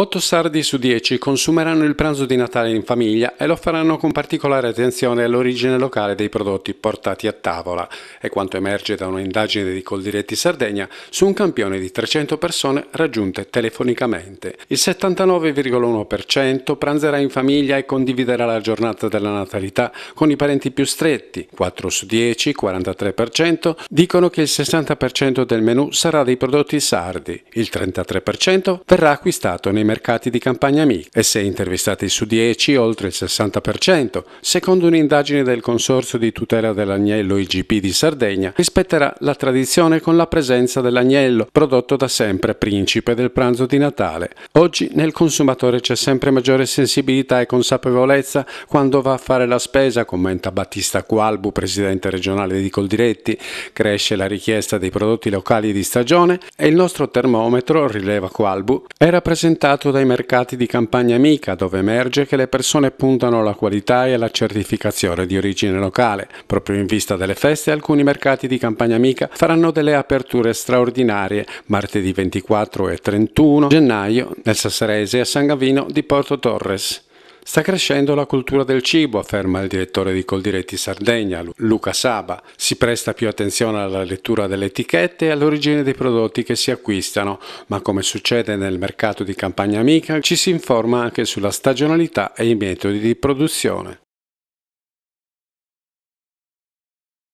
8 sardi su 10 consumeranno il pranzo di Natale in famiglia e lo faranno con particolare attenzione all'origine locale dei prodotti portati a tavola. È quanto emerge da un'indagine di Coldiretti Sardegna su un campione di 300 persone raggiunte telefonicamente. Il 79,1% pranzerà in famiglia e condividerà la giornata della natalità con i parenti più stretti. 4 su 10, 43%, dicono che il 60% del menù sarà dei prodotti sardi. Il 33% verrà acquistato nei mercati di campagna amica e 6 intervistati su 10, oltre il 60%, secondo un'indagine del Consorzio di tutela dell'agnello IGP di Sardegna, rispetterà la tradizione con la presenza dell'agnello, prodotto da sempre principe del pranzo di Natale. Oggi nel consumatore c'è sempre maggiore sensibilità e consapevolezza quando va a fare la spesa, commenta Battista Qualbu, presidente regionale di Coldiretti. Cresce la richiesta dei prodotti locali di stagione e il nostro termometro, rileva Qualbu, è rappresentato supportato dai mercati di campagna amica, dove emerge che le persone puntano alla qualità e alla certificazione di origine locale. Proprio in vista delle feste, alcuni mercati di campagna amica faranno delle aperture straordinarie martedì 24 e 31 gennaio nel Sassarese a San Gavino di Porto Torres. Sta crescendo la cultura del cibo, afferma il direttore di Coldiretti Sardegna, Luca Saba. Si presta più attenzione alla lettura delle etichette e all'origine dei prodotti che si acquistano, ma come succede nel mercato di Campagna Amica, ci si informa anche sulla stagionalità e i metodi di produzione.